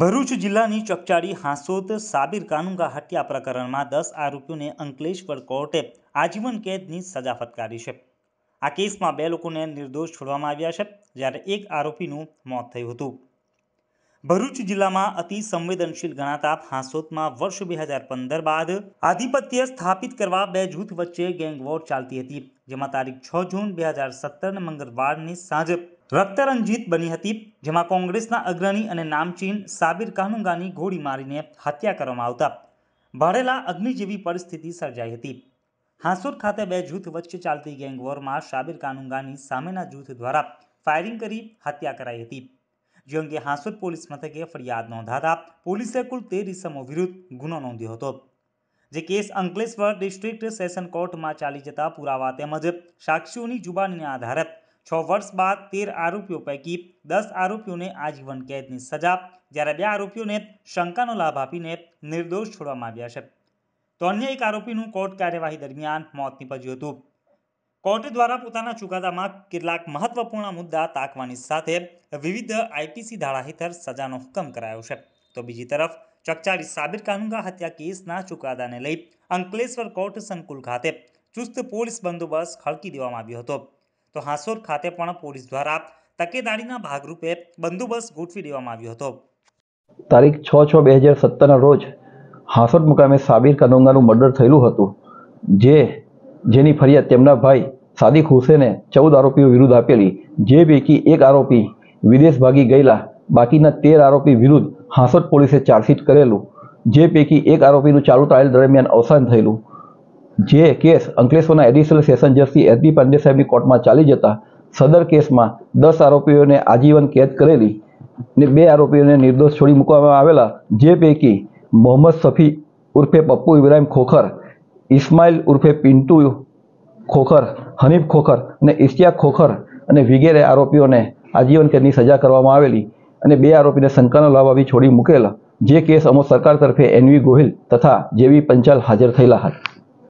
ભરૂચ જિલ્લાની ચકચારી હાંસોદ સાબિર કાનુંગા હત્યા પ્રકરણમાં દસ આરોપીઓને અંકલેશ્વર કોર્ટે આજીવન કેદની સજા ફટકારી છે આ કેસમાં બે લોકોને નિર્દોષ છોડવામાં આવ્યા છે જ્યારે એક આરોપીનું મોત થયું હતું ભરૂચ જિલ્લામાં અતિ સંવેદનશીલ ગણાતા હાંસોદમાં વર્ષ બે હજાર પંદર બાદ આધિપત્ય સ્થાપિત કરવા બે જૂથ વચ્ચે ગેંગવોર ચાલતી હતી જેમાં તારીખ છ જૂન બે હજાર સત્તરને મંગળવારની સાંજે રક્તરંજિત બની હતી જેમાં કોંગ્રેસના અગ્રણી અને નામચીન સાબિર કાહનુગાની ગોળી મારીને હત્યા કરવામાં આવતા ભરેલા અગ્નિ જેવી પરિસ્થિતિ સર્જાઈ હતી હાંસોર ખાતે બે જૂથ વચ્ચે ચાલતી ગેંગવોરમાં સાબિર કાનુંગાની સામેના જૂથ દ્વારા ફાયરિંગ કરી હત્યા કરાઈ હતી જે અંગે હાંસોર પોલીસ મથકે ફરિયાદ નોંધાતા પોલીસે કુલ તેર ઇસમો વિરુદ્ધ ગુનો નોંધ્યો હતો જે કેસ અંકલેશ્વર ડિસ્ટ્રિક્ટ સેશન કોર્ટમાં ચાલી જતા પુરાવા તેમજ સાક્ષીઓની જુબાનીને આધારે છ વર્ષ બાદ તેર આરોપીઓ પૈકી દસ આરોપીઓને આજીવન કેદની સજા જ્યારે બે આરોપીઓને શંકાનો લાભ આપીને નિર્દોષ છોડવામાં આવ્યા છે તો અન્ય એક આરોપીનું કોર્ટ કાર્યવાહી દરમિયાન મોત નીપજ્યું હતું કોર્ટ દ્વારા પોતાના ચુકાદામાં કેટલાક મહત્વપૂર્ણ મુદ્દા તાકવાની સાથે વિવિધ આઈપીસી ધારા હેઠળ સજાનો હુકમ કરાયો છે તો બીજી તરફ ચકચારી સાબિર કાનુંગા હત્યા કેસના ચુકાદાને લઈ અંકલેશ્વર કોર્ટ સંકુલ ખાતે ચુસ્ત પોલીસ બંદોબસ્ત ખડકી દેવામાં આવ્યો હતો તો હાંસોર ખાતે પણ પોલીસ દ્વારા તકેદારીના ભાગરૂપે બંદોબસ્ત ગોઠવી દેવામાં આવ્યો હતો તારીખ છ છ બે હજાર સત્તરના રોજ હાંસોર મુકામે સાબિર કનોંગાનું મર્ડર થયેલું હતું જે જેની ફરિયાદ તેમના ભાઈ સાદિક હુસેને ચૌદ આરોપીઓ વિરુદ્ધ આપેલી જે પૈકી એક આરોપી વિદેશ ભાગી ગયેલા બાકીના તેર આરોપી વિરુદ્ધ હાંસોદ પોલીસે ચાર્જશીટ કરેલું જે પૈકી એક આરોપીનું ચાલુ ટ્રાયલ દરમિયાન અવસાન થયેલું જે કેસ અંકલેશ્વરના એડિશનલ સેશન જજ એસબી પાંડે સાહેબની કોર્ટમાં ચાલી જતા સદર કેસમાં દસ આરોપીઓને આજીવન કેદ કરેલી ને બે આરોપીઓને નિર્દોષ છોડી મૂકવામાં આવેલા જે પૈકી મોહમ્મદ સફી ઉર્ફે પપ્પુ ઇબ્રાહિમ ખોખર ઇસ્માઇલ ઉર્ફે પિન્ટુ ખોખર હનીફ ખોખર અને ઇશ્યા ખોખર અને વિગેરે આરોપીઓને આજીવન કેદની સજા કરવામાં આવેલી અને બે આરોપીને શંકાનો લાવવાની છોડી મૂકેલા જે કેસ અમો સરકાર તરફે એનવી ગોહિલ તથા જેવી પંચાલ હાજર થયેલા હતા